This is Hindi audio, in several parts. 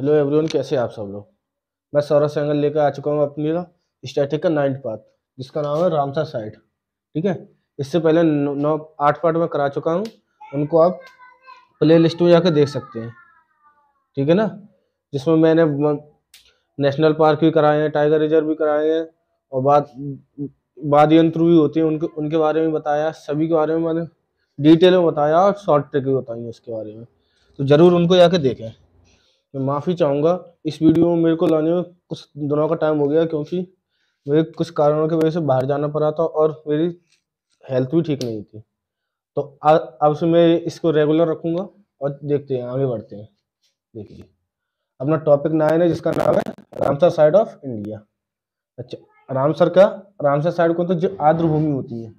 हेलो एवरीवन कैसे आप सब लोग मैं सौरभ सेंगल लेकर आ चुका हूँ अपनी स्टैटिक का नाइन्थ पार्ट जिसका नाम है रामसा साइड ठीक है इससे पहले नौ आठ पार्ट में करा चुका हूँ उनको आप प्ले लिस्ट में जाकर देख सकते हैं ठीक है ना जिसमें मैंने नेशनल पार्क भी कराए हैं टाइगर रिजर्व भी कराए हैं और बाद वाद यंत्र भी होते हैं उनके उनके बारे में बताया सभी के बारे में मैंने डिटेल में बताया और शॉर्ट ट्रिक भी बताई उसके बारे में तो ज़रूर उनको जाके देखें मैं माफ़ी चाहूँगा इस वीडियो में मेरे को लाने में कुछ दिनों का टाइम हो गया क्योंकि मेरे कुछ कारणों की वजह से बाहर जाना पड़ा था और मेरी हेल्थ भी ठीक नहीं थी तो अब से मैं इसको रेगुलर रखूँगा और देखते हैं आगे बढ़ते हैं देखिए अपना टॉपिक नाइन है जिसका नाम है रामसर साइड ऑफ इंडिया अच्छा रामसर का रामसर साइड को तो जो आर्द्र भूमि होती है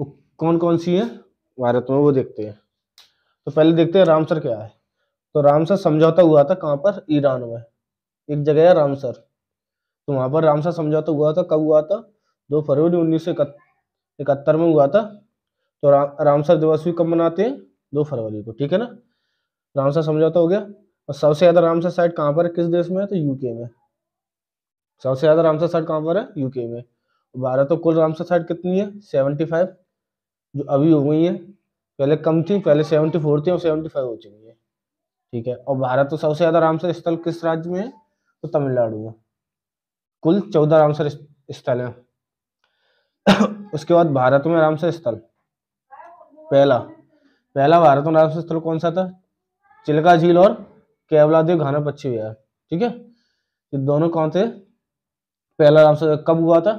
वो कौन कौन सी है भारत में वो देखते हैं तो पहले देखते हैं रामसर क्या है तो रामसर समझौता हुआ था कहाँ पर ईरान में एक जगह है रामसर तो वहाँ पर रामसर समझौता हुआ था कब हुआ था दो फरवरी उन्नीस सौ इकहत्तर में हुआ था तो रा, रामसर दिवस भी कब मनाते हैं दो फरवरी को ठीक है ना रामसर समझौता हो गया और सबसे ज़्यादा रामसर साइट कहाँ पर है किस देश में है तो यूके में सबसे ज़्यादा रामसर साइट कहाँ पर है यूके में भारत तो कुल रामसर साइट कितनी है सेवेंटी फाइव जो अभी हो गई है पहले कम थी पहले सेवेंटी फोर थी और सेवेंटी फाइव हो चुकी है ठीक है और भारत तो सबसे ज़्यादा रामसर स्थल किस राज्य में है तो तमिलनाडु में कुल चौदह रामसर स्थल हैं उसके बाद भारत में रामसर स्थल पहला पहला भारत में रामसर स्थल कौन सा था चिल्का झील और केवलादेव घाना पक्षी बिहार ठीक है ये दोनों कौन थे पहला रामसर कब हुआ था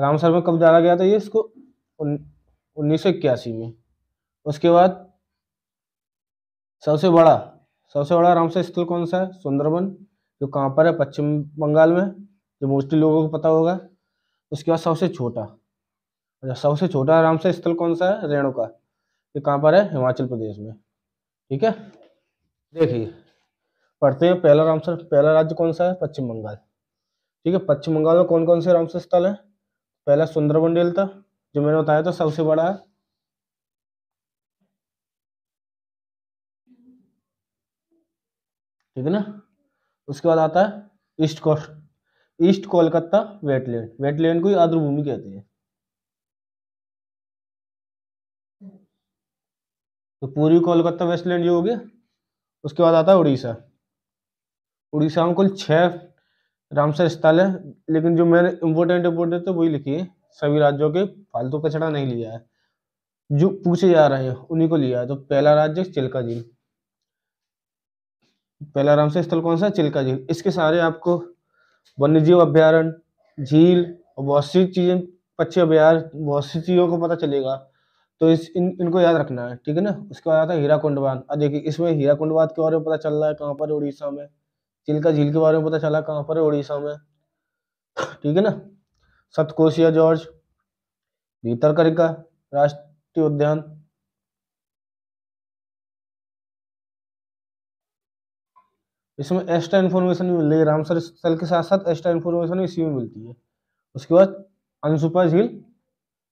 रामसर में कब डाला गया था ये इसको उन्नीस में उसके बाद सबसे बड़ा सबसे बड़ा रामसर स्थल कौन सा है सुंदरबन जो कहाँ पर है पश्चिम बंगाल में जो मोस्टली लोगों को पता होगा उसके बाद सबसे छोटा अच्छा सबसे छोटा रामसर स्थल कौन सा है रेणुका ये कहाँ पर है हिमाचल प्रदेश में ठीक है देखिए पढ़ते हैं पहला रामसर पहला राज्य कौन सा है पश्चिम बंगाल ठीक है पश्चिम बंगाल में कौन कौन से रामसर स्थल है पहला सुंदरबन डेल्टा जो मैंने बताया तो सबसे बड़ा है ठीक है ना उसके बाद आता है east coast east Kolkata wetland wetland को आर्द्रभूमि कहते हैं तो पूर्वी कोलकाता वेस्टलैंड ये हो गया उसके बाद आता है उड़ीसा उड़ीसा में कुल छह रामसर स्थल है लेकिन जो मैंने इम्पोर्टेंट इम्पोर्टेंट तो वही लिखी है सभी राज्यों के फालतू कचरा नहीं लिया है जो पूछे जा रहे हैं उन्हीं को लिया है तो पहला राज्य चिल्का झील पहला रामसर स्थल कौन सा चिल्का झील इसके सारे आपको वन्य जीव अभ्यारण्य झील और बहुत सी चीजें पक्षी अभ्यार बहुत सी चीजों को पता चलेगा तो इस इन इनको याद रखना है ठीक है ना उसके बाद आता है हीरा कुंड बांध अब देखिए इसमें हीरा कुंड बांध के बारे में पता चल रहा है कहाँ पर उड़ीसा में चिल्का झील के बारे में पता चला कहाँ पर है उड़ीसा में ठीक है ना सतकोशिया जॉर्ज भीतरकनिका राष्ट्रीय उद्यान इसमें एक्स्ट्रा इन्फॉर्मेशन भी मिल रही है रामसर स्थल के साथ साथ एक्स्ट्रा इन्फॉर्मेशन इसी में मिलती है उसके बाद अंशुपा झील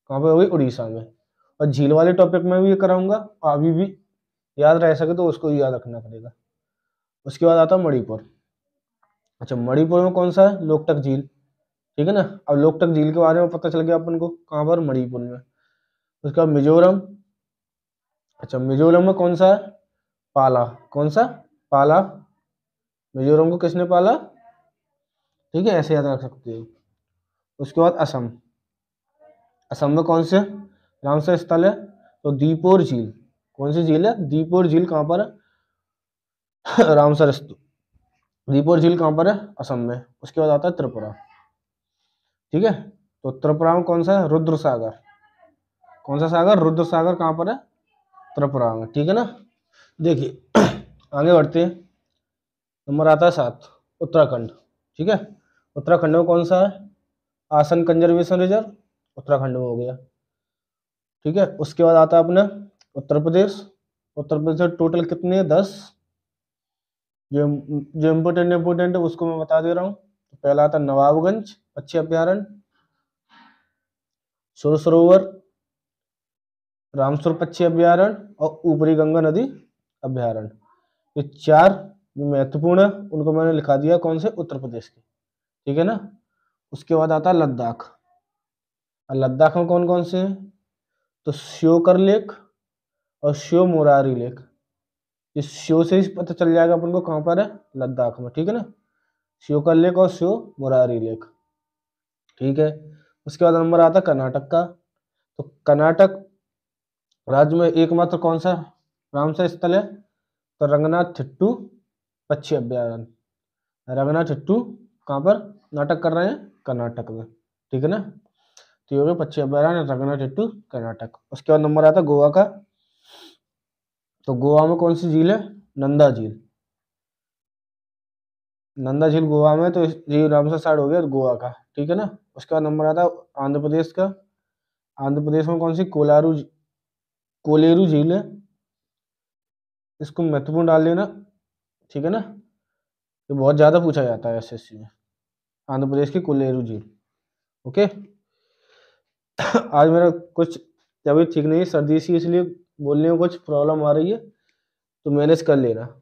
कहाँ पे होगी उड़ीसा में और झील वाले टॉपिक में भी ये कराऊंगा अभी भी याद रह सके तो उसको याद रखना पड़ेगा उसके बाद आता मणिपुर अच्छा मणिपुर में कौन सा है लोकटक झील ठीक है ना अब लोकटक झील के बारे में पता चल गया अपन को कहाँ पर मणिपुर में उसके बाद मिजोरम अच्छा मिजोरम में कौन सा है पाला कौन सा पाला मिजोरम को किसने पाला ठीक है ऐसे याद रख सकते हो उसके बाद असम असम में कौन से नाम से स्थल है तो दीपोर झील कौन सी झील है दीपोर झील कहाँ पर है रामसर दीपोर झील कहाँ पर है असम में उसके बाद आता है त्रिपुरा ठीक है तो त्रिपुरा में कौन सा है रुद्र सागर कौन सा सागर रुद्र सागर कहाँ पर है त्रिपुरा में ठीक है ना देखिए आगे बढ़ते हैं नंबर आता है सात उत्तराखंड ठीक है उत्तराखंड में कौन सा है आसन कंजर्वेशन रिजर्व उत्तराखंड में हो गया ठीक है उसके बाद आता है अपना उत्तर प्रदेश उत्तर प्रदेश टोटल कितने दस जो जो इम्पोर्टेंट इम्पोर्टेंट है उसको मैं बता दे रहा हूँ पहला आता नवाबगंज पक्षी अभ्यारण्य सुर सरोवर रामसुर पक्षी अभ्यारण्य और ऊपरी गंगा नदी अभ्यारण्य ये चार महत्वपूर्ण है उनको मैंने लिखा दिया कौन से उत्तर प्रदेश के ठीक है ना उसके बाद आता लद्दाख और लद्दाख में कौन कौन से हैं तो श्योकर लेक और श्यो मुरारी लेक इस श्यो से ही पता चल जाएगा अपन को कहाँ पर है लद्दाख में ठीक है ना श्योकर लेक और श्यो मुरारी लेक ठीक है उसके बाद नंबर आता कर्नाटक का तो कर्नाटक राज्य में एकमात्र कौन सा रामसर स्थल है तो रंगनाथ ठिट्टू पक्षी अभ्यारण्य रंगनाथ ठिट्टू कहाँ पर नाटक कर रहे हैं कर्नाटक में ठीक है ना तो योग पक्षी अभ्यारण्य रंगनाथ ठिट्टू कर्नाटक उसके बाद नंबर आता गोवा का तो गोवा में कौन सी झील है नंदा झील नंदा झील गोवा में तो जीव रामसर साइड हो गया गोवा का ठीक है ना उसका नंबर आता है आंध्र प्रदेश का आंध्र प्रदेश में कौन सी कोलारू कोलेरू झील है इसको महत्वपूर्ण डाल लेना ठीक है ना ये बहुत ज़्यादा पूछा जाता है एस में आंध्र प्रदेश की कोलेरू झील ओके आज मेरा कुछ तबीयत ठीक नहीं है सर्दी सी इसलिए बोलने में कुछ प्रॉब्लम आ रही है तो मैनेज कर लेना